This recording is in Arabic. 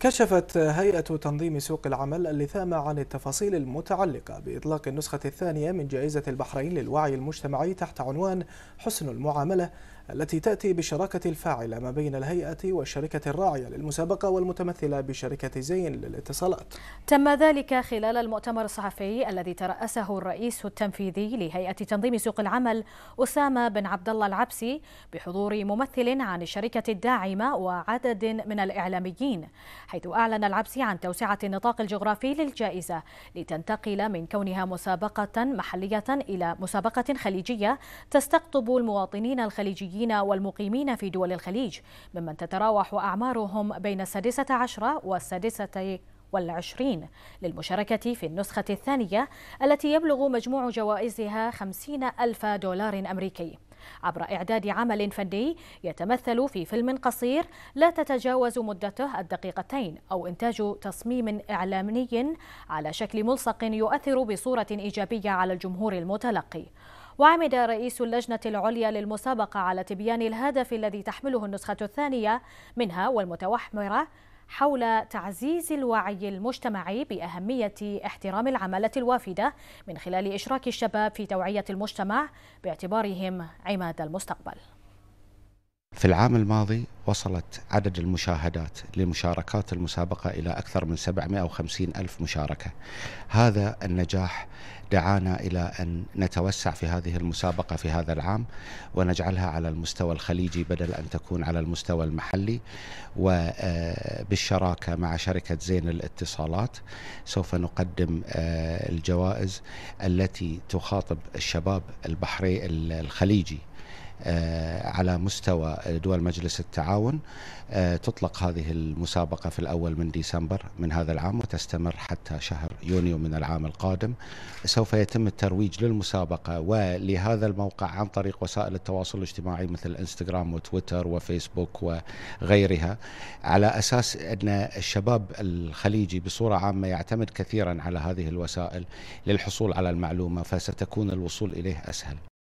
كشفت هيئة تنظيم سوق العمل اللثامة عن التفاصيل المتعلقة بإطلاق النسخة الثانية من جائزة البحرين للوعي المجتمعي تحت عنوان حسن المعاملة التي تأتي بالشراكة الفاعلة ما بين الهيئة والشركة الراعية للمسابقة والمتمثلة بشركة زين للاتصالات تم ذلك خلال المؤتمر الصحفي الذي ترأسه الرئيس التنفيذي لهيئة تنظيم سوق العمل أسامة بن عبد الله العبسي بحضور ممثل عن الشركة الداعمة وعدد من الإعلاميين حيث أعلن العبسي عن توسعة النطاق الجغرافي للجائزة لتنتقل من كونها مسابقة محلية إلى مسابقة خليجية تستقطب المواطنين الخليجيين السوريين والمقيمين في دول الخليج ممن تتراوح أعمارهم بين السادسة عشرة والسادسة والعشرين للمشاركة في النسخة الثانية التي يبلغ مجموع جوائزها خمسين ألف دولار أمريكي عبر إعداد عمل فني يتمثل في فيلم قصير لا تتجاوز مدته الدقيقتين أو إنتاج تصميم إعلامي على شكل ملصق يؤثر بصورة إيجابية على الجمهور المتلقي وعمد رئيس اللجنة العليا للمسابقة على تبيان الهدف الذي تحمله النسخة الثانية منها والمتوحمرة حول تعزيز الوعي المجتمعي بأهمية احترام العمالة الوافدة من خلال إشراك الشباب في توعية المجتمع باعتبارهم عماد المستقبل في العام الماضي وصلت عدد المشاهدات لمشاركات المسابقة إلى أكثر من 750 ألف مشاركة هذا النجاح دعانا الى ان نتوسع في هذه المسابقه في هذا العام ونجعلها على المستوى الخليجي بدل ان تكون على المستوى المحلي وبالشراكه مع شركه زين الاتصالات سوف نقدم آه، الجوائز التي تخاطب الشباب البحري الخليجي آه، على مستوى دول مجلس التعاون آه، تطلق هذه المسابقة في الأول من ديسمبر من هذا العام وتستمر حتى شهر يونيو من العام القادم سوف يتم الترويج للمسابقة ولهذا الموقع عن طريق وسائل التواصل الاجتماعي مثل انستغرام وتويتر وفيسبوك وغيرها على أساس أن الشباب الخليجي بصورة عامة يعتمد كثيرا على هذه الوسائل للحصول على المعلومة فستكون الوصول إليه أسهل